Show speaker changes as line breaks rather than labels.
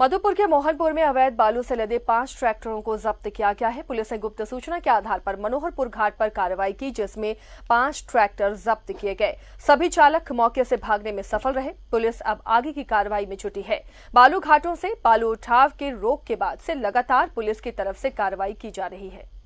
मधुपुर के मोहनपुर में अवैध बालू से लदे पांच ट्रैक्टरों को जब्त किया गया है पुलिस ने गुप्त सूचना के आधार पर मनोहरपुर घाट पर कार्रवाई की जिसमें पांच ट्रैक्टर जब्त किए गए सभी चालक मौके से भागने में सफल रहे पुलिस अब आगे की कार्रवाई में जुटी है बालू घाटों से बालू उठाव के रोक के बाद से लगातार पुलिस की तरफ से कार्रवाई की जा रही है